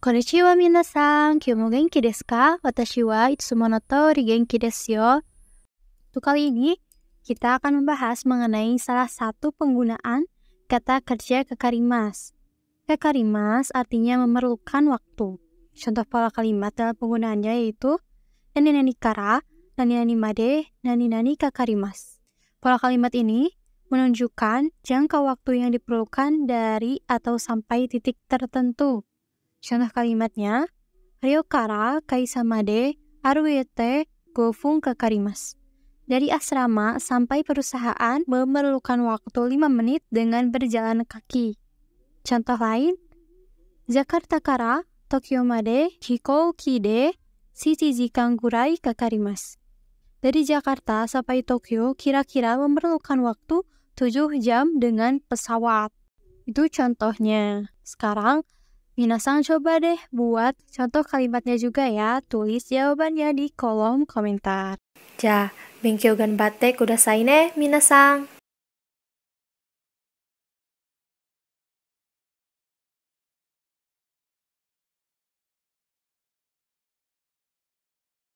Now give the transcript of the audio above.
Konnichiwa minasan, mo genki desu ka? Watashi wa itsumo no tori genki desu yo. Untuk kali ini, kita akan membahas mengenai salah satu penggunaan kata kerja kekarimas. Kekarimas artinya memerlukan waktu. Contoh pola kalimat dalam penggunaannya yaitu nani nani kara, nani nani made, nani nani kakarimas. Pola kalimat ini menunjukkan jangka waktu yang diperlukan dari atau sampai titik tertentu Contoh kalimatnya, Rio kara kaisamade aruete gofung ke karimas. Dari asrama sampai perusahaan memerlukan waktu 5 menit dengan berjalan kaki. Contoh lain, Jakarta kara Tokyo made hikouki de zikang gurai ke karimas. Dari Jakarta sampai Tokyo kira-kira memerlukan waktu 7 jam dengan pesawat. Itu contohnya. Sekarang, Minasang coba deh buat contoh kalimatnya juga ya. Tulis jawabannya di kolom komentar. Ja, bingkyo ganbatte kudasai ne, minasang.